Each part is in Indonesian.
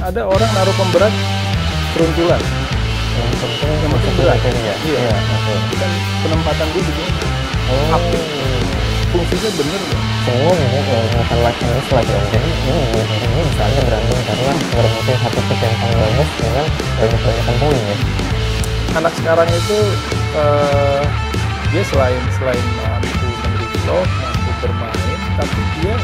Kan ada orang naruh pemberat keruntulan. Maksudnya yang masuk ke iya. ya? Iya. Ya, okay. Kan penempatan gue juga oh. aktif. Fungsinya bener loh. Semua ini kalau laki yang selagi dong. Jadi ini ini misalnya berantem karena merebutin satu pick yang paling bagus dengan ya banyak-banyakan poin ya. Anak sekarang itu uh, dia selain selain mampu mendevelop, mampu bermain, tapi dia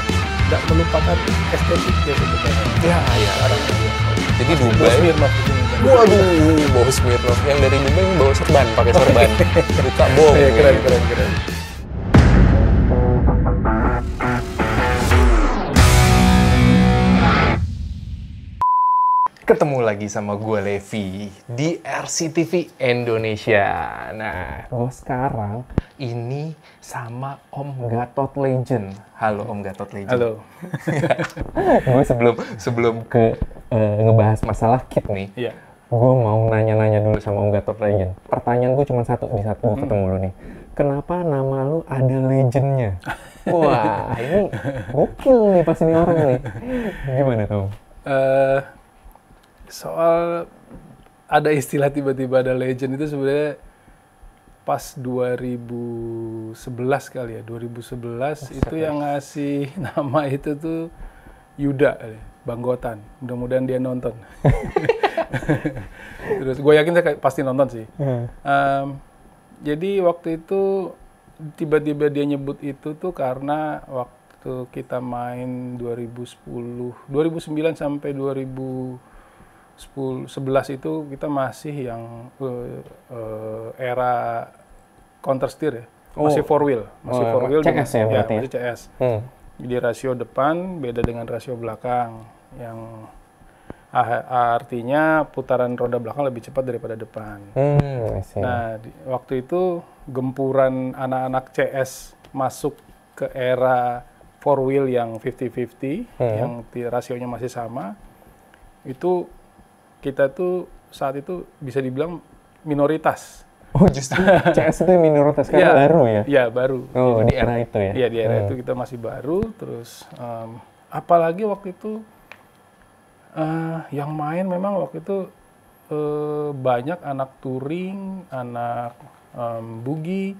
tidak melupakan estetiknya gitu kan. sebetulnya. Ya, ya. Sekarang, ya. Jadi Mas, Dubai. Mirna, Waduh, bos Mirnov. yang dari Dubai bawa serban, pakai serban. Buka bom. Ya, keren, keren, keren. Ketemu lagi sama gue Levi di RCTV Indonesia. Nah, kalau oh, sekarang ini sama Om Gatot Legend. Halo Om Gatot Legend. Halo. gue sebelum sebelum ke uh, ngebahas masalah kit nih. Iya. Gue mau nanya-nanya dulu sama Om Gatot Legend. Pertanyaan gue cuma satu nih satu gue hmm. ketemu lu nih. Kenapa nama lu ada legendnya? Wah, ini gokil nih pas ini orang nih. Gimana tuh? Eh, soal ada istilah tiba-tiba ada legend itu sebenarnya pas 2011 kali ya 2011 oh, itu yang ngasih nama itu tuh Yuda ya, Banggotan mudah-mudahan dia nonton terus gue yakin saya pasti nonton sih hmm. um, jadi waktu itu tiba-tiba dia nyebut itu tuh karena waktu kita main 2010 2009 sampai 2000 10 11 itu kita masih yang uh, uh, era counter steer ya. Oh. Masih four wheel, masih oh, four wheel CS dengan, ya, ya. ya? Masih CS. Hmm. Jadi rasio depan beda dengan rasio belakang yang ah, artinya putaran roda belakang lebih cepat daripada depan. Hmm, nah, di, waktu itu gempuran anak-anak CS masuk ke era four wheel yang 50-50 hmm. yang rasionya masih sama itu kita tuh saat itu bisa dibilang minoritas. Oh justru CS itu minoritas karena ya, baru ya? Iya baru. Oh di era itu ya? Iya di era oh. itu kita masih baru terus um, apalagi waktu itu uh, yang main memang waktu itu uh, banyak anak touring, anak um, bugi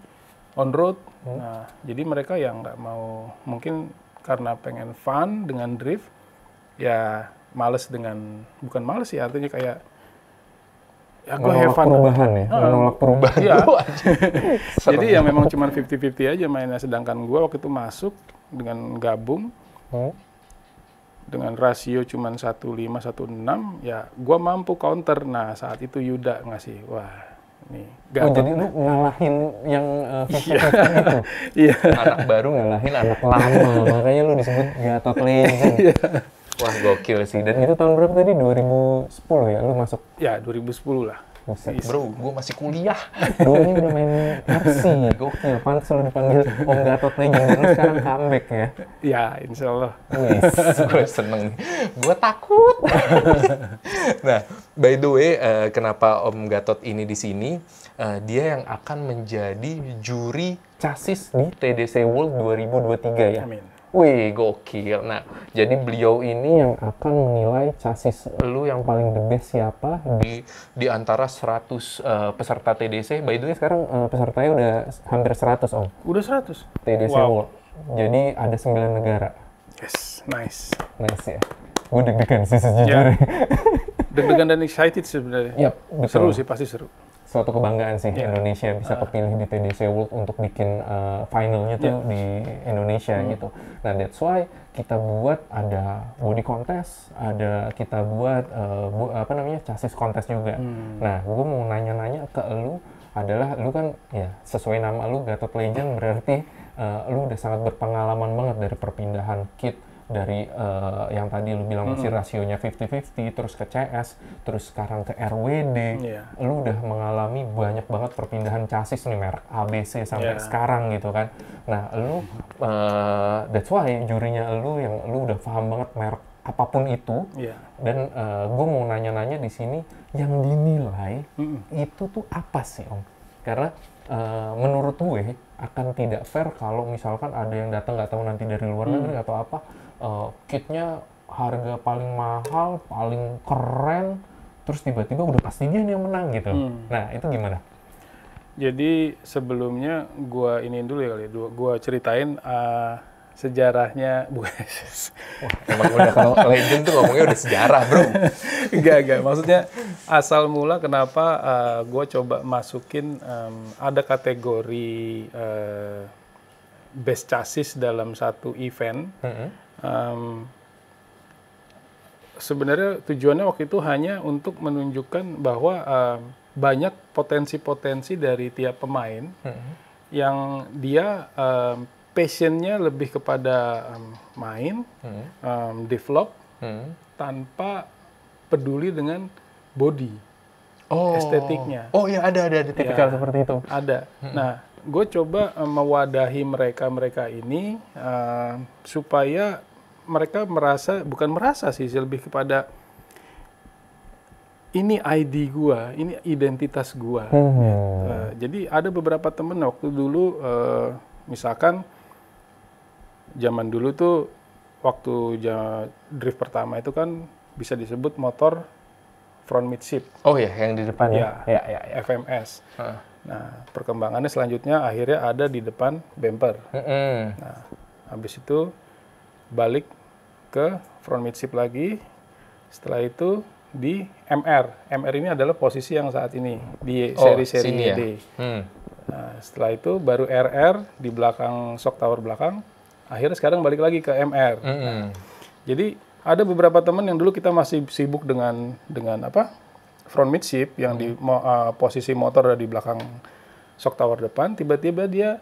on road. Hmm. Nah jadi mereka yang nggak mau mungkin karena pengen fun dengan drift ya males dengan bukan males sih artinya kayak ya gue have fun perubahan ya uh, menolak perubahan iya. jadi ya memang cuma 50-50 aja mainnya sedangkan gue waktu itu masuk dengan gabung hmm? dengan rasio cuma 1516 ya gue mampu counter nah saat itu Yuda ngasih wah nih oh, jadi lu ngalahin yang uh, iya. itu iya. anak baru ngalahin anak lama makanya lu disebut Gatot Kaling iya. Wah gokil sih. Dan itu tahun berapa tadi? 2010 ya? Lu masuk? Ya 2010 lah. masih iya. Bro, gue masih kuliah. Gue ini udah main gue Gokil. Pantes lu dipanggil Om Gatot Legend. Lu sekarang comeback ya? Ya, insya Allah. Yes. gue seneng. Gue takut. nah, by the way, uh, kenapa Om Gatot ini di sini? Uh, dia yang akan menjadi juri casis di TDC World 2023 ya. Amin Wih, gokil. Nah, jadi beliau ini yang akan menilai chassis lu yang paling the best siapa di di antara 100 uh, eh, peserta TDC. By the way, sekarang uh, pesertanya udah hampir 100, Om. Udah 100. TDC wow. World. Jadi ada 9 negara. Yes, nice. Nice ya. Gue deg-degan sih sejujurnya. Yeah. deg-degan dan excited sebenarnya. Yep, Seru sih, pasti seru suatu kebanggaan sih yeah. Indonesia bisa ah. kepilih di TDC World untuk bikin uh, finalnya tuh yeah. di Indonesia mm. gitu. Nah that's why kita buat ada body contest, ada kita buat uh, bu, apa namanya chassis contest juga. Mm. Nah gue mau nanya-nanya ke lu adalah lu kan ya sesuai nama lu Gatot Legend berarti uh, lu udah sangat berpengalaman banget dari perpindahan kit dari uh, yang tadi lu bilang masih -hmm. rasionya 50-50 terus ke CS terus sekarang ke RWD yeah. lu udah mengalami banyak banget perpindahan chassis nih merek ABC sampai yeah. sekarang gitu kan nah lu uh, that's why jurinya lu yang lu udah paham banget merek apapun itu yeah. dan uh, eh, gue mau nanya-nanya di sini yang dinilai -hmm. itu tuh apa sih om karena uh, menurut gue akan tidak fair kalau misalkan ada yang datang nggak tahu nanti dari luar mm. negeri hmm. atau apa uh, kitnya harga paling mahal, paling keren, terus tiba-tiba udah pastinya dia yang menang gitu. Hmm. Nah itu gimana? Jadi sebelumnya gua ini dulu ya kali, ya, gua ceritain uh, sejarahnya bu. Wah, emang udah kalau legend tuh ngomongnya udah sejarah bro. Enggak gak maksudnya asal mula kenapa uh, eh, gue coba masukin um, ada kategori uh, best chassis dalam satu event. Mm -hmm um, sebenarnya tujuannya waktu itu hanya untuk menunjukkan bahwa um, banyak potensi-potensi dari tiap pemain hmm. yang dia um, passionnya lebih kepada um, main, hmm. um, develop hmm. tanpa peduli dengan body, oh. estetiknya. Oh iya ada ada ada tipikal ya, seperti itu. Ada. Hmm. Nah gue coba eh, mewadahi mereka mereka ini uh, supaya mereka merasa bukan merasa sih lebih kepada ini ID gua, ini identitas gua. Hmm. Uh, jadi ada beberapa temen waktu dulu, uh, misalkan zaman dulu tuh waktu drift pertama itu kan bisa disebut motor front midship. Oh ya, yang di depan ya. Ya, ya, ya, ya. FMS. Uh. Nah, perkembangannya selanjutnya akhirnya ada di depan bumper. Mm -hmm. Nah, habis itu balik ke front midship lagi. Setelah itu di MR. MR ini adalah posisi yang saat ini di oh, seri-seri oh, ya? E D. Hmm. Nah, setelah itu baru RR di belakang shock tower belakang. Akhirnya sekarang balik lagi ke MR. Mm -hmm. nah, jadi ada beberapa teman yang dulu kita masih sibuk dengan dengan apa? front midship yang di hmm. mo, uh, posisi motor ada di belakang shock tower depan, tiba-tiba dia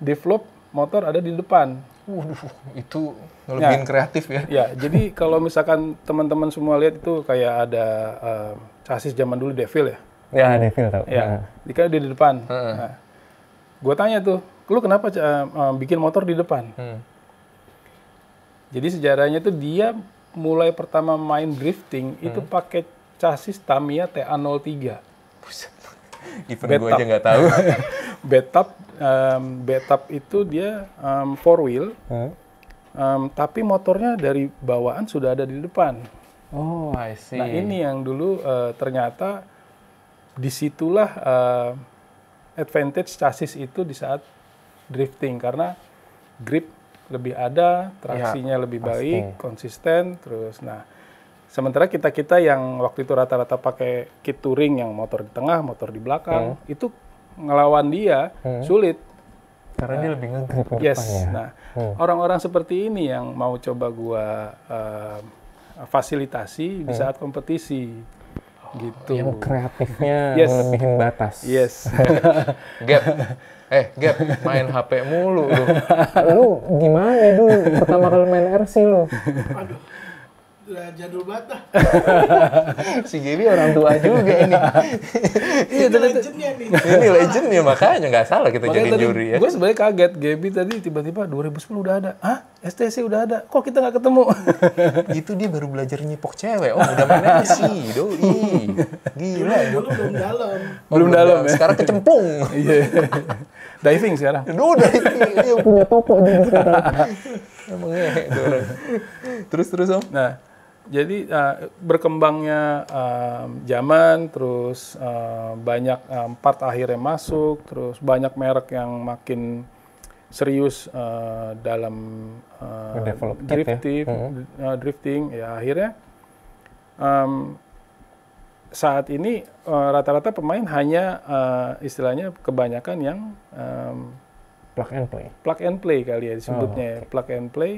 develop motor ada di depan. Waduh, itu lebih ya, kreatif ya. Ya, jadi kalau misalkan teman-teman semua lihat itu kayak ada uh, chassis zaman dulu Devil ya. Ya, Devil tau. Ya, uh. dia kan di depan. Uh Nah, gue tanya tuh, lu kenapa uh, bikin motor di depan? Hmm. Jadi sejarahnya tuh dia mulai pertama main drifting hmm. itu pakai chassis Tamiya TA03. Buset. Even gue aja nggak tahu. betap, um, betap itu dia um, four wheel, huh? um, tapi motornya dari bawaan sudah ada di depan. Oh, I see. Nah ini yang dulu uh, ternyata disitulah uh, advantage chassis itu di saat drifting karena grip lebih ada, traksinya ya, lebih baik, konsisten, terus nah Sementara kita-kita yang waktu itu rata-rata pakai kit touring yang motor di tengah, motor di belakang, hmm. itu ngelawan dia hmm. sulit. Karena nah, dia ya. lebih ngegrip ke yes. depannya. Nah, orang hmm. orang-orang seperti ini yang mau coba gua uh, fasilitasi hmm. di saat kompetisi gitu. Yang kreatifnya yes. lebih batas. Yes. gap. Eh, Gap, main HP mulu lu. lu gimana dulu pertama kali main RC lu? Aduh udah jadul banget lah. si Giri orang tua juga ini. iya, ini legendnya nih. ini legendnya makanya nggak salah kita makanya jadi juri ya. Gue sebenarnya kaget Gaby tadi tiba-tiba 2010 udah ada. Hah? STC udah ada. Kok kita nggak ketemu? gitu dia baru belajar nyipok cewek. Oh, udah mana sih, doi. Gila. Dulu belum dalam. Oh, belum dalam ya. Sekarang kecemplung. Iya. diving sekarang. Duh, diving. yang punya toko dia sekarang. Emang ya, Terus terus Om. Nah, jadi uh, berkembangnya uh, zaman, terus uh, banyak uh, part akhirnya masuk, terus banyak merek yang makin serius uh, dalam uh, drifting, ya. uh, drifting, ya akhirnya um, saat ini rata-rata uh, pemain hanya uh, istilahnya kebanyakan yang um, plug and play, plug and play kali ya disebutnya, ya. oh, okay. plug and play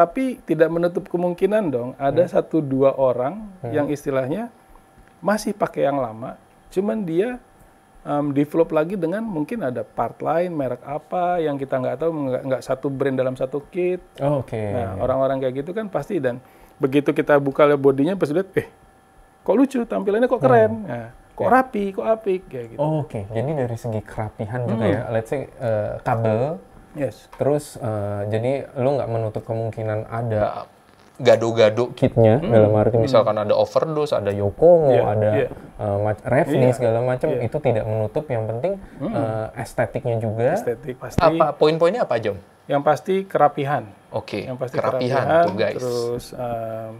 tapi tidak menutup kemungkinan dong ada hmm. satu dua orang hmm. yang istilahnya masih pakai yang lama, cuman dia um, develop lagi dengan mungkin ada part lain, merek apa yang kita nggak tahu, nggak, nggak satu brand dalam satu kit. Oh, Oke. Okay. Nah, orang-orang kayak gitu kan pasti dan begitu kita buka bodinya pas lihat, eh kok lucu tampilannya kok hmm. keren. Hmm. Nah, kok ya. rapi, kok apik kayak gitu. Oh, Oke, okay. jadi dari segi kerapihan hmm. juga ya. Let's say uh, kabel Yes. Terus uh, jadi lu nggak menutup kemungkinan ada gado-gado gitu. kitnya hmm. dalam arti misalkan ada overdose, ada Yoko, yeah, ada yeah. Uh, eh, refni yeah. segala macam yeah. itu tidak menutup yang penting hmm. uh, estetiknya juga. Estetik pasti. Apa poin-poinnya apa, Jom? Yang pasti kerapihan. Oke. Okay. Yang pasti kerapihan, kerapihan tuh, guys. Terus um,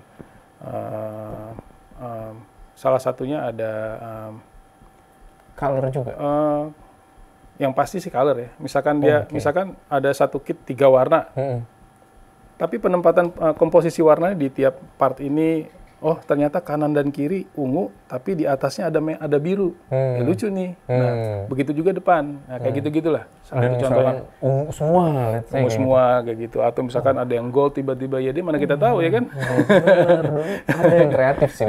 um, um, salah satunya ada um, color juga. Uh, yang pasti sih color ya. Misalkan oh, dia, okay. misalkan ada satu kit tiga warna, hmm. tapi penempatan uh, komposisi warnanya di tiap part ini oh ternyata kanan dan kiri ungu tapi di atasnya ada ada biru hmm. ya, lucu nih nah, hmm. nah begitu juga depan nah kayak hmm. gitu gitulah sampai hmm, contohnya ungu semua ungu semua kayak gitu atau misalkan hmm. ada yang gold tiba-tiba ya dia mana kita tahu hmm. ya kan hmm. ada yang kreatif sih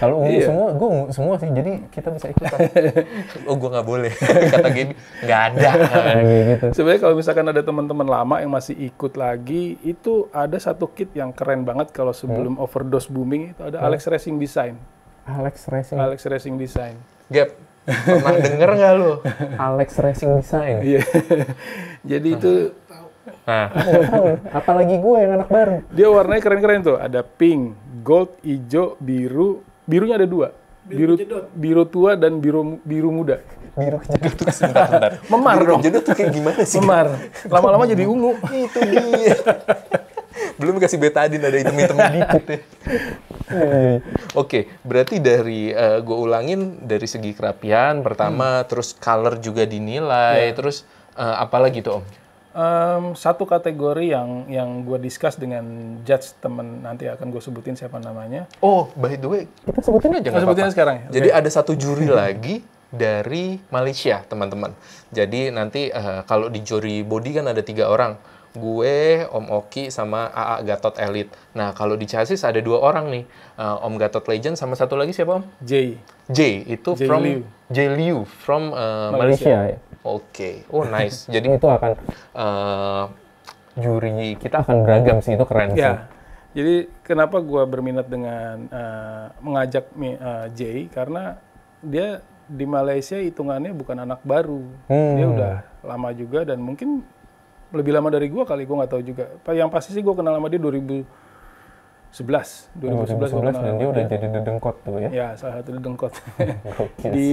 kalau ungu iya. semua gue ungu semua sih jadi kita bisa ikutan oh gue nggak boleh kata gini nggak ada iya, gitu. sebenarnya kalau misalkan ada teman-teman lama yang masih ikut lagi itu ada satu kit yang keren banget kalau sebelum hmm. overdose booming samping itu ada Alex Racing Design. Alex Racing. Alex Racing Design. Gap. Pernah denger nggak lu? Alex Racing Design. Iya. Jadi itu Nah. Apalagi gue yang anak baru. Dia warnanya keren-keren tuh. Ada pink, gold, hijau, biru. Birunya ada dua. Biru, biru, tua dan biru biru muda. Biru kejedot tuh sebentar, Memar biru dong. jadi tuh kayak gimana sih? Memar. Lama-lama jadi ungu. Itu dia. belum kasih betadin ada item-item dikit ya. Oke, berarti dari uh, eh, gue ulangin dari segi kerapian pertama, hmm. terus color juga dinilai, yeah. terus uh, eh, apalagi tuh om? Um, satu kategori yang yang gue discuss dengan judge temen nanti akan gue sebutin siapa namanya. Oh, by the way, kita sebutin aja nggak Sebutin sekarang. Ya? Jadi ada satu juri lagi dari Malaysia, teman-teman. Jadi nanti uh, kalau di juri body kan ada tiga orang gue, Om Oki, sama AA Gatot Elite. Nah, kalau di chasis ada dua orang nih, uh, Om Gatot Legend sama satu lagi siapa Om? J. J itu Jay from Liu. J Liu from uh, Malaysia. Malaysia. Ya. Oke, okay. oh nice. Jadi nah, itu akan uh, juri kita akan beragam sih itu keren yeah. sih. Jadi kenapa gue berminat dengan uh, mengajak uh, J? karena dia di Malaysia hitungannya bukan anak baru, hmm. dia udah lama juga dan mungkin lebih lama dari gue kali gue nggak tahu juga yang pasti sih gue kenal sama dia 2011 2011, 2011 dan dia udah jadi dedengkot tuh ya ya salah satu dedengkot di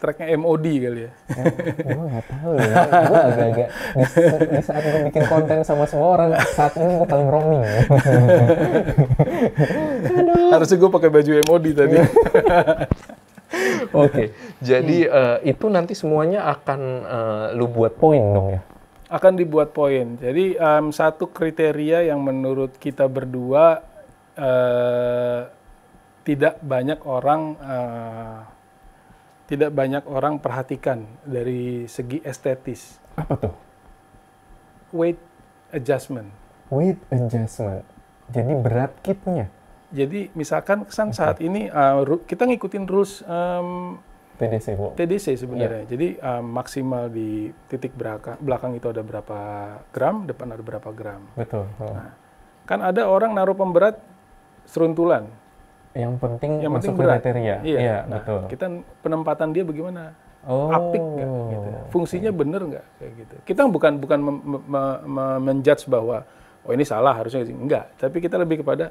tracknya MOD kali ya. ya gue nggak tahu ya. Gue agak-agak di, di saat gue bikin konten sama semua orang saat ini gue paling roaming. Ya. Harusnya gue pakai baju MOD tadi. Oke, okay. jadi uh, itu nanti semuanya akan uh, lu buat poin dong ya? akan dibuat poin. Jadi um, satu kriteria yang menurut kita berdua uh, tidak banyak orang uh, tidak banyak orang perhatikan dari segi estetis. Apa tuh? Weight adjustment. Weight adjustment. Jadi berat kitnya. Jadi misalkan kesan okay. saat ini uh, kita ngikutin rules um, TDC bu TDC sebenarnya yeah. jadi um, maksimal di titik belakang, belakang itu ada berapa gram depan ada berapa gram betul nah, kan ada orang naruh pemberat seruntulan yang penting yang masuk penting berat. kriteria iya. iya nah, betul kita penempatan dia bagaimana Oh. Apik nggak? Gitu. Fungsinya okay. bener nggak? Kayak gitu. Kita bukan bukan menjudge bahwa oh ini salah harusnya enggak. Tapi kita lebih kepada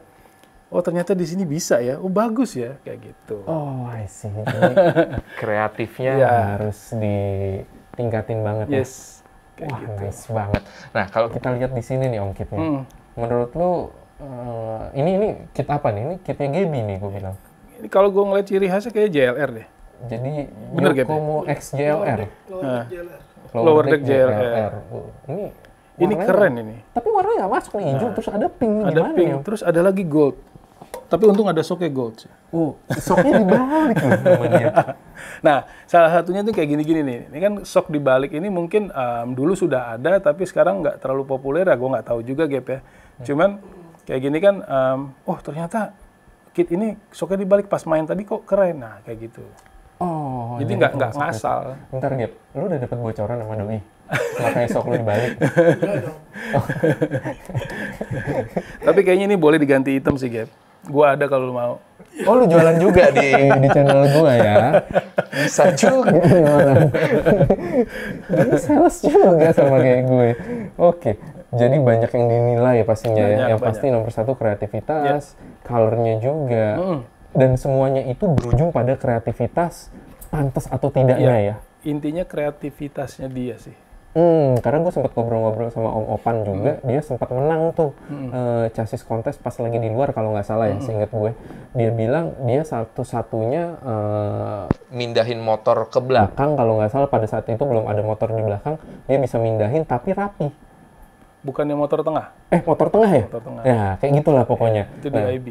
oh ternyata di sini bisa ya, oh bagus ya, kayak gitu. Oh, I see. kreatifnya ya. harus ditingkatin banget yes. ya. Yes. Wah, gitu. nice banget. Nah, kalau kita lihat di sini nih Om Kitnya, hmm. menurut lu uh, ini ini kit apa nih? Ini kitnya GB nih gue bilang. Ini kalau gue ngeliat ciri khasnya kayak JLR deh. Jadi Bener Yokomo gitu? X JLR. Ya? Lower deck JLR. Nah. Lower, deck JLR. JLR. Ini ini keren ini. Tapi warnanya nggak masuk nih hijau, nah, terus ada pink ada pink, ya? terus ada lagi gold. Tapi untung ada soknya gold. sih. Oh, soknya dibalik. nah, salah satunya itu kayak gini-gini nih. Ini kan sok dibalik ini mungkin um, dulu sudah ada, tapi sekarang nggak terlalu populer. Ya. Gue nggak tahu juga, Gap ya. Cuman kayak gini kan, um, oh ternyata kit ini soknya dibalik pas main tadi kok keren. Nah, kayak gitu. Oh, jadi iya, nggak iya, nggak iya. ngasal. Ntar Gap, lu udah dapet bocoran sama doi? Makanya sok lu dibalik. Tapi kayaknya ini boleh diganti item sih, Gap. Gua ada kalau lu mau. Oh lu jualan juga di di channel gua ya. Bisa juga gimana. Jadi sales juga sama kayak gue. Oke. Jadi banyak yang dinilai ya pastinya banyak, ya. Yang banyak. pasti nomor satu kreativitas, yeah. colornya juga. Mm. Dan semuanya itu berujung pada kreativitas pantas atau tidaknya yeah. ya. Intinya kreativitasnya dia sih Hmm, karena gue sempat ngobrol-ngobrol sama Om Opan juga, hmm. dia sempat menang tuh hmm. uh, chassis kontes pas lagi di luar kalau nggak salah ya, hmm. seingat gue. Dia bilang dia satu-satunya uh, mindahin motor ke belakang kalau nggak salah pada saat itu belum ada motor di belakang, dia bisa mindahin tapi rapi. Bukannya motor tengah? Eh, motor tengah ya? Motor tengah. Ya, kayak gitulah pokoknya. itu di nah, IB.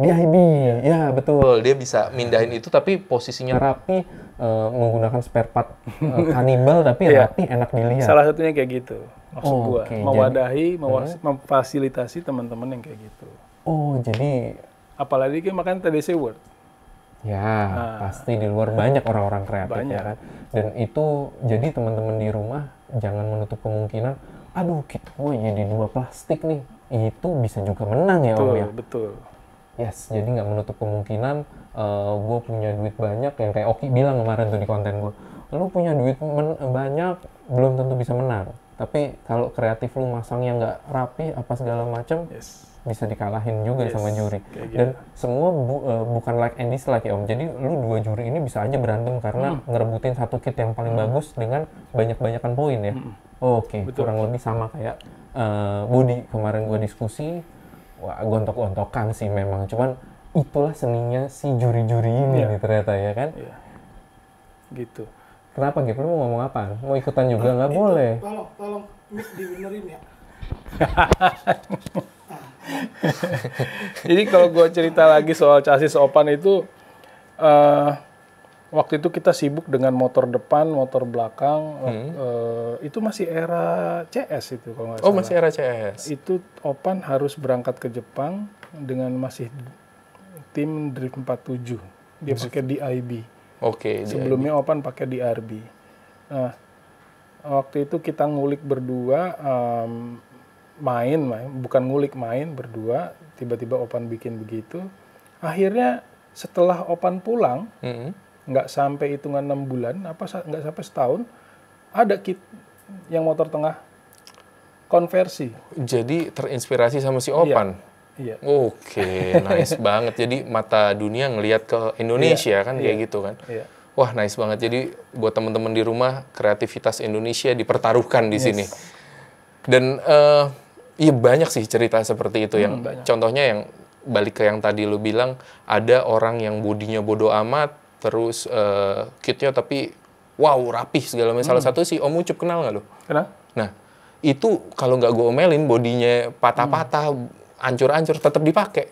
Di IB, ya. ya betul. Dia bisa mindahin itu tapi posisinya rapi Eh, menggunakan spare part uh, eh, kanibal tapi yeah. rapi enak dilihat. Salah satunya kayak gitu. Maksud oh, gua okay. mewadahi, jadi, eh? memfasilitasi teman-teman yang kayak gitu. Oh, jadi apalagi kan makan TDC World. Ya, nah, pasti di luar banyak orang-orang kreatif banyak. ya kan. Dan itu jadi teman-teman di rumah jangan menutup kemungkinan, aduh kita mau ya jadi dua plastik nih. Itu bisa juga menang ya betul, Om ya. Betul yes jadi nggak menutup kemungkinan uh, eh, gue punya duit banyak yang kayak Oki bilang kemarin tuh di konten gue lu punya duit banyak belum tentu bisa menang tapi kalau kreatif lu masang yang nggak rapi apa segala macam yes. bisa dikalahin juga yes. sama juri kayak gitu. dan semua bu, uh, bukan like and dislike ya om jadi lu dua juri ini bisa aja berantem karena hmm. ngerebutin satu kit yang paling hmm. bagus dengan banyak-banyakan poin ya hmm. oh, oke okay. kurang lebih sama kayak uh, Budi kemarin gue diskusi wah gontok-gontokan sih memang cuman itulah seninya si juri-juri ini yeah. nih ternyata ya kan yeah. gitu kenapa gitu mau ngomong apa mau ikutan juga nggak nah, boleh tolong tolong dibenerin ya Jadi kalau gue cerita lagi soal chassis Opan itu uh, Waktu itu kita sibuk dengan motor depan, motor belakang. Hmm. Uh, itu masih era CS itu kalau nggak salah. Oh masih era CS. Itu Opan harus berangkat ke Jepang dengan masih tim Drift 47. Dia pakai DIB. Oke. Okay, Sebelumnya DIB. Opan pakai DRB. Nah waktu itu kita ngulik berdua. Um, main, main, bukan ngulik main berdua. Tiba-tiba Opan bikin begitu. Akhirnya setelah Opan pulang, -hmm nggak sampai hitungan enam bulan apa nggak sampai setahun ada kit yang motor tengah konversi jadi terinspirasi sama si Opan iya, iya. oke nice banget jadi mata dunia ngelihat ke Indonesia iya, kan iya, kayak gitu kan iya. wah nice banget jadi buat teman-teman di rumah kreativitas Indonesia dipertaruhkan di yes. sini dan uh, iya banyak sih cerita seperti itu hmm, yang banyak. contohnya yang balik ke yang tadi lu bilang ada orang yang bodinya bodoh amat terus uh, kitnya tapi wow rapih segala macam. Hmm. Salah satu si Om Ucup kenal nggak lo? Kenal. Nah itu kalau nggak gue omelin bodinya patah-patah hmm. hancur-hancur ancur-ancur tetap dipakai.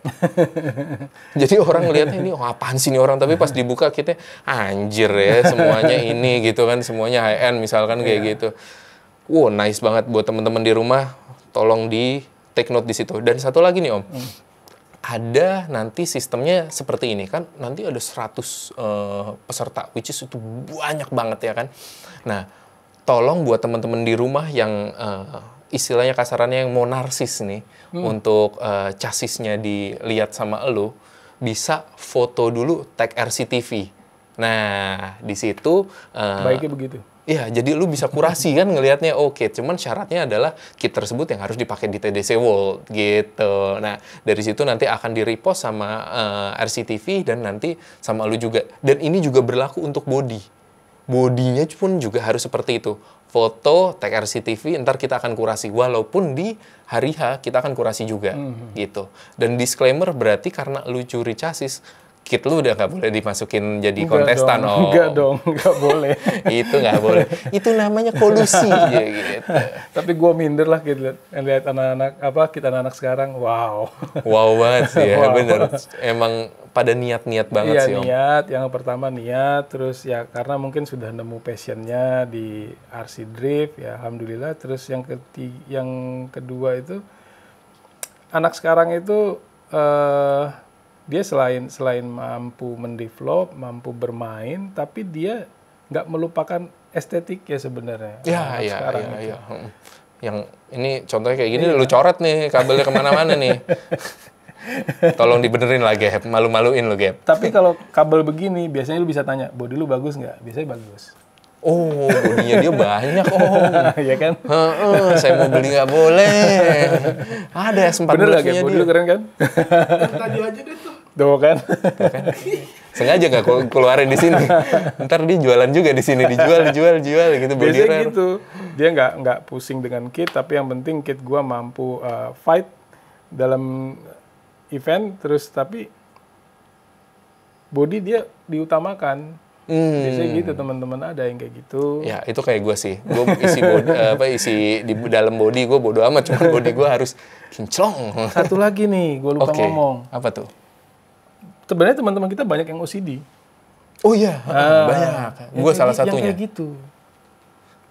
Jadi orang ngelihatnya ini oh, apaan sih ini orang tapi pas dibuka kita anjir ya semuanya ini gitu kan semuanya high end misalkan kayak yeah. gitu. Wow nice banget buat temen-temen di rumah tolong di take note di situ. Dan satu lagi nih Om. Hmm ada nanti sistemnya seperti ini kan nanti ada 100 uh, eh, peserta which is itu banyak banget ya kan. Nah, tolong buat teman-teman di rumah yang uh, istilahnya kasarannya yang mau narsis nih hmm. untuk uh, eh, chassisnya dilihat sama lo bisa foto dulu tag RCTV. Nah, di situ uh, baiknya begitu. Iya, jadi lu bisa kurasi kan ngelihatnya oke, okay. cuman syaratnya adalah kit tersebut yang harus dipakai di TDC World gitu. Nah, dari situ nanti akan di-repost sama uh, eh, RCTV dan nanti sama lu juga. Dan ini juga berlaku untuk body. Bodinya pun juga harus seperti itu. Foto, tag RCTV, ntar kita akan kurasi. Walaupun di hari H kita akan kurasi juga mm -hmm. gitu. Dan disclaimer berarti karena lu curi chassis, kit lu udah nggak boleh dimasukin jadi enggak kontestan dong, oh. Enggak dong, nggak boleh. itu nggak boleh. Itu namanya kolusi ya, gitu. Tapi gue minder lah gitu lihat anak-anak apa kita anak-anak sekarang, wow. wow banget sih ya, wow. bener. Emang pada niat-niat banget iya, sih om. niat. Yang pertama niat, terus ya karena mungkin sudah nemu passionnya di RC Drift ya, alhamdulillah. Terus yang ketiga, yang kedua itu anak sekarang itu uh, dia selain selain mampu mendevelop, mampu bermain, tapi dia nggak melupakan estetik ya sebenarnya. Ya, ya, ya, sekarang ya, gitu. hmm. Yang ini contohnya kayak gini, iya. lu coret nih kabelnya kemana-mana nih. Tolong dibenerin lah Gap, malu-maluin lo Gap. Tapi kalau kabel begini, biasanya lu bisa tanya, body lu bagus nggak? Biasanya bagus. Oh, bodinya dia banyak om. Oh. Iya kan? -he, saya mau beli nggak boleh. Ada s dia. Bener Gap? bodi lu keren kan? Tadi aja deh. tuh Tuh kan. Sengaja nggak keluarin di sini. Ntar dia jualan juga di sini, dijual, dijual, jual gitu. Biasanya beneran. gitu. Dia nggak nggak pusing dengan kit, tapi yang penting kit gua mampu uh, fight dalam event terus tapi body dia diutamakan. Hmm. Biasanya gitu teman-teman ada yang kayak gitu. Ya itu kayak gue sih. Gue isi body, eh, apa isi di dalam body gue bodo amat. Cuma body gue harus kinclong. Satu lagi nih gue lupa okay. ngomong. Apa tuh? sebenarnya teman-teman kita banyak yang OCD. Oh iya, uh, banyak. Gue salah kayak, gitu, satunya. Yang kayak gitu.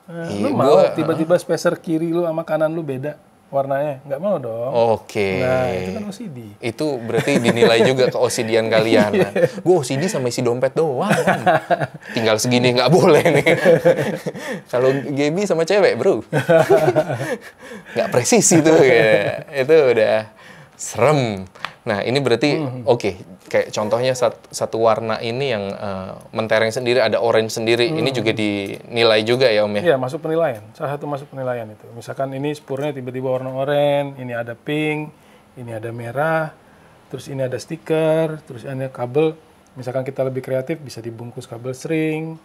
Uh, iya, lu mau ah. tiba-tiba uh, spacer kiri lu sama kanan lu beda warnanya? Nggak mau dong. Oke. Okay. Nah, itu kan OCD. Itu berarti dinilai juga ke OCD-an kalian. kan? Iya. gue OCD sama isi dompet doang. Tinggal segini nggak boleh nih. Kalau Gaby sama cewek, bro. nggak presisi tuh. Ya. Itu udah serem. Nah, ini berarti hmm. hmm. oke, okay, kayak contohnya satu, satu warna ini yang uh, mentereng sendiri, ada orange sendiri, hmm. ini juga hmm. dinilai juga ya Om ya? Iya, masuk penilaian. Salah satu masuk penilaian itu. Misalkan ini spurnya tiba-tiba warna orange, ini ada pink, ini ada merah, terus ini ada stiker, terus ini ada kabel. Misalkan kita lebih kreatif, bisa dibungkus kabel string.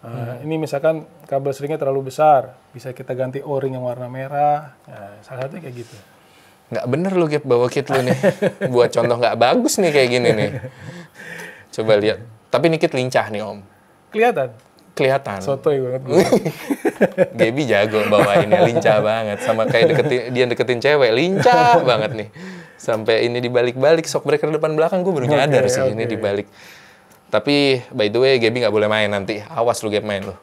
Uh, eh, hmm. Ini misalkan kabel stringnya terlalu besar, bisa kita ganti o-ring yang warna merah. Nah, salah satunya kayak gitu nggak bener lu Gap bawa kit lu nih. Buat contoh nggak bagus nih kayak gini nih. Coba lihat. Tapi ini kit lincah nih Om. Kelihatan? Kelihatan. soto banget gue. Gaby jago bawa ini lincah banget. Sama kayak deketin, dia deketin cewek, lincah banget nih. Sampai ini dibalik-balik, sok breaker depan belakang gue baru nyadar okay, sih okay. ini dibalik. Tapi by the way, Gaby nggak boleh main nanti. Awas lu Gap main lu.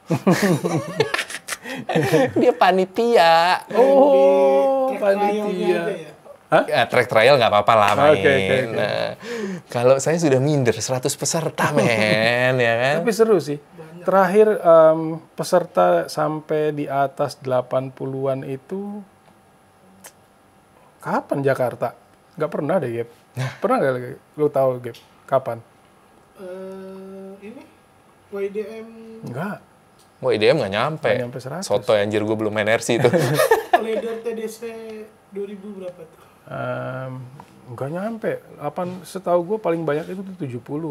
dia panitia. Oh, panitia. Ya, track trial nggak apa-apa lah main. Okay, okay, okay. Nah, kalau saya sudah minder 100 peserta men, ya kan? Tapi seru sih. Terakhir um, peserta sampai di atas 80-an itu kapan Jakarta? Nggak pernah deh, Gap. Nah. Pernah nggak? Lo tahu, Gap? Kapan? Uh, ini? YDM? Nggak. Wah, IDM nggak nyampe. Gak nyampe 100. Soto anjir gue belum main RC itu. Leader TDC 2000 berapa tuh? Enggak um, nyampe. Apa setahu gue paling banyak itu tuh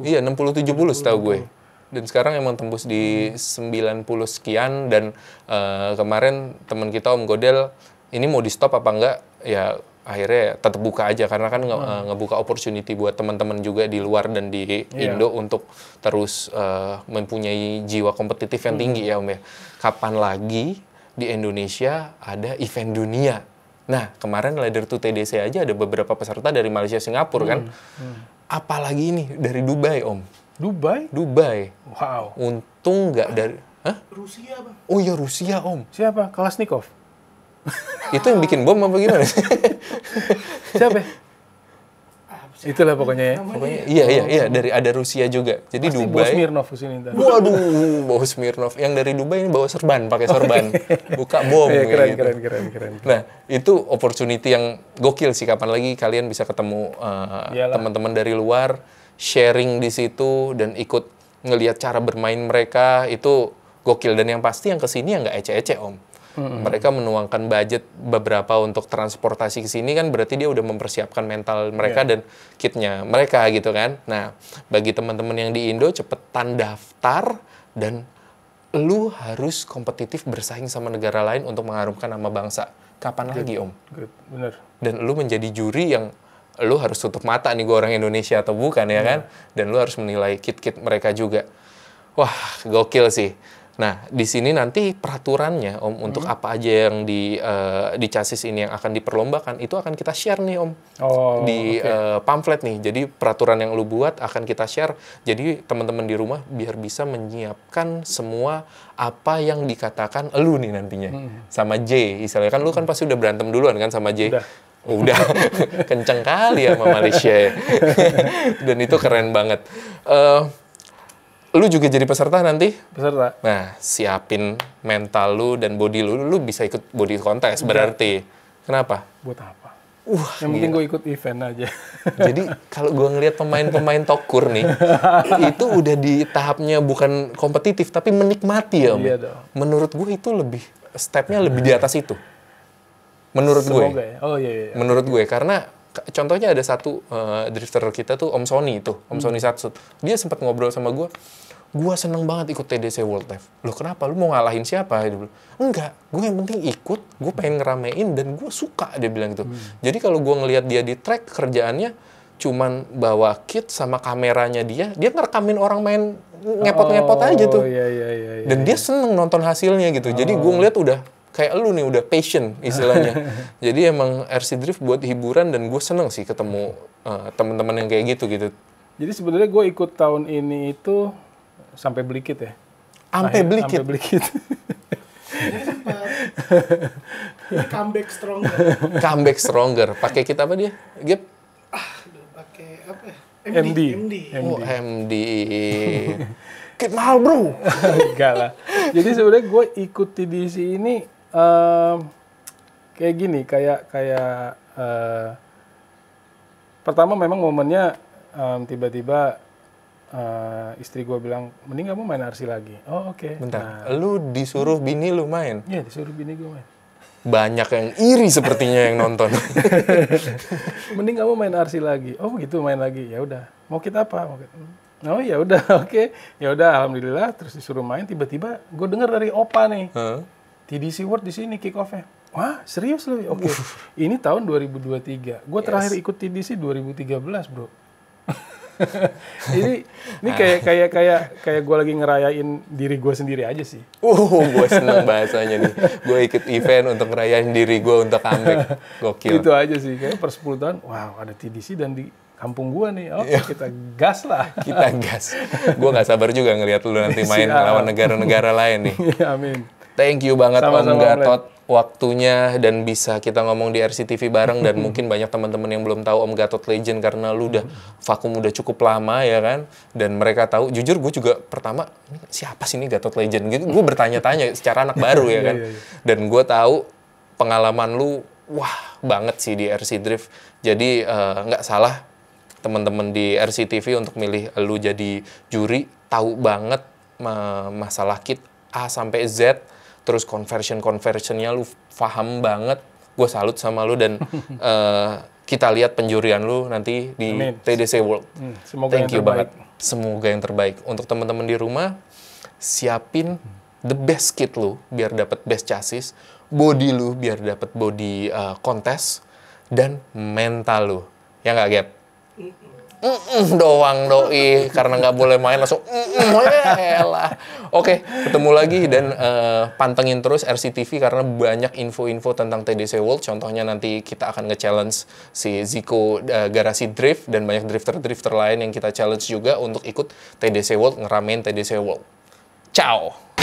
70. Iya, 60 70, puluh setahu gue. Dan sekarang emang tembus di hmm. 90 sekian dan uh, kemarin teman kita Om Godel ini mau di stop apa enggak? Ya akhirnya tetap buka aja karena kan nge hmm. ngebuka opportunity buat teman-teman juga di luar dan di yeah. Indo untuk terus uh, mempunyai jiwa kompetitif yang hmm. tinggi ya Om ya. Kapan lagi di Indonesia ada event dunia Nah, kemarin leader to TDC aja ada beberapa peserta dari Malaysia, Singapura kan. Hmm, hmm. Apalagi ini dari Dubai, Om. Dubai? Dubai. Wow. Untung nggak dari Hah? Rusia, Bang. Oh iya Rusia, Om. Siapa? Kalasnikov itu yang bikin bom apa gimana? Siapa? Itulah pokoknya ya. Pokoknya, iya iya iya dari ada Rusia juga. Jadi Pasti Dubai. Bos Mirnov kesini ntar. Waduh, Bos Mirnov yang dari Dubai ini bawa serban, pakai serban. Buka bom iya, keren, gitu. keren, keren, keren, keren. Nah, itu opportunity yang gokil sih kapan lagi kalian bisa ketemu uh, teman-teman dari luar, sharing di situ dan ikut ngelihat cara bermain mereka itu gokil dan yang pasti yang kesini yang nggak ece-ece om Mm-hmm. Mereka menuangkan budget beberapa untuk transportasi ke sini kan berarti dia udah mempersiapkan mental mereka yeah. dan kitnya mereka gitu kan. Nah, bagi teman-teman yang di Indo cepetan daftar dan lu harus kompetitif bersaing sama negara lain untuk mengharumkan nama bangsa. Kapan Good. lagi, Om? Good. Bener. Dan lu menjadi juri yang lu harus tutup mata nih gue orang Indonesia atau bukan ya yeah. kan? Dan lu harus menilai kit-kit mereka juga. Wah, gokil sih. Nah, di sini nanti peraturannya Om hmm. untuk apa aja yang di uh, di chassis ini yang akan diperlombakan itu akan kita share nih Om. Oh, di okay. uh, eh, pamflet nih. Jadi peraturan yang lu buat akan kita share. Jadi teman-teman di rumah biar bisa menyiapkan semua apa yang dikatakan lu nih nantinya hmm. sama J. misalnya kan lu kan pasti udah berantem duluan kan sama J. Udah udah kenceng kali ya sama Malaysia ya. dan itu keren banget. Uh, lu juga jadi peserta nanti? Peserta. Nah, siapin mental lu dan body lu. Lu bisa ikut body kontes. Iya. berarti. Kenapa? Buat apa? Uh, yang penting gue ikut event aja. Jadi kalau gue ngelihat pemain-pemain tokur nih, itu udah di tahapnya bukan kompetitif tapi menikmati ya. Om. Iya dong. Menurut gue itu lebih stepnya lebih di atas itu. Menurut ya. Semoga gue. Ya. Oh iya. iya. iya. Menurut gue ya, karena contohnya ada satu uh, drifter kita tuh Om Sony itu, Om hmm. Sony Satsut. Dia sempat ngobrol sama gue, gue seneng banget ikut TDC World Life. Loh kenapa? Lu mau ngalahin siapa? Dia bilang, enggak, gue yang penting ikut, gue pengen ngeramein dan gue suka dia bilang gitu. Hmm. Jadi kalau gue ngelihat dia di track kerjaannya cuman bawa kit sama kameranya dia, dia ngerekamin orang main ngepot-ngepot oh, aja tuh. Oh, iya, iya, iya, dan iya, dia iya. seneng nonton hasilnya gitu. Oh. Jadi gue ngeliat udah kayak lu nih udah passion istilahnya. Jadi emang RC Drift buat hiburan dan gue seneng sih ketemu uh, eh, teman-teman yang kayak gitu gitu. Jadi sebenarnya gue ikut tahun ini itu sampai belikit ya. Sampai belikit. kit. Sampai belikit comeback stronger. comeback stronger. Pakai kita apa dia? Gap? Ah, pakai apa? Ya? MD. MD. MD. Oh, MD. Kit mahal bro. Enggak lah. Jadi sebenarnya gue ikut TDC ini uh, kayak gini kayak kayak uh, pertama memang momennya um, tiba-tiba uh, istri gue bilang mending kamu main arsi lagi oh oke okay. bentar nah, lu disuruh bini lu main iya disuruh bini gue main banyak yang iri sepertinya yang nonton. Mending kamu main arsi lagi. Oh gitu main lagi. Ya udah. Mau kita apa? Mau kita... Oh ya udah, oke. Okay. Ya udah, alhamdulillah. Terus disuruh main. Tiba-tiba gue dengar dari opa nih. Huh? TDC World di sini kick off-nya. Wah, serius lu? Oke. Okay. ini tahun 2023. Gue yes. terakhir ikut TDC 2013, Bro. ini ini kayak kayak kayak kayak gue lagi ngerayain diri gue sendiri aja sih. Uh, oh, gue seneng bahasanya nih. Gue ikut event untuk ngerayain diri gue untuk comeback. Gokil. Itu aja sih. Kayak per 10 tahun, wow ada TDC dan di kampung gue nih. Oke, oh, okay, iya. kita gas lah. kita gas. Gue nggak sabar juga ngelihat lu nanti main lawan negara-negara lain nih. Iya, amin. Thank you banget Sama -sama Om Gatot Lai. waktunya dan bisa kita ngomong di RCTV bareng dan mungkin banyak teman-teman yang belum tahu Om Gatot legend karena lu udah vakum udah cukup lama ya kan dan mereka tahu jujur gue juga pertama siapa sih ini Gatot legend gitu gue bertanya-tanya secara anak baru ya iya, kan iya, iya. dan gue tahu pengalaman lu wah banget sih di RC Drift jadi eh, nggak uh, salah teman-teman di RCTV untuk milih lu jadi juri tahu banget masalah kit A sampai Z terus conversion conversionnya lu paham banget gue salut sama lu dan uh, kita lihat penjurian lu nanti di Amin. TDC World hmm, thank you banget semoga yang terbaik untuk teman-teman di rumah siapin the best kit lu biar dapat best chassis body lu biar dapat body uh, kontes dan mental lu ya nggak gap doang doi karena nggak boleh main langsung mm -mm, lah. Ya Oke, ketemu lagi dan uh, pantengin terus RCTV karena banyak info-info tentang TDC World. Contohnya nanti kita akan nge-challenge si Zico uh, eh, Garasi Drift dan banyak drifter-drifter lain yang kita challenge juga untuk ikut TDC World, ngeramein TDC World. Ciao.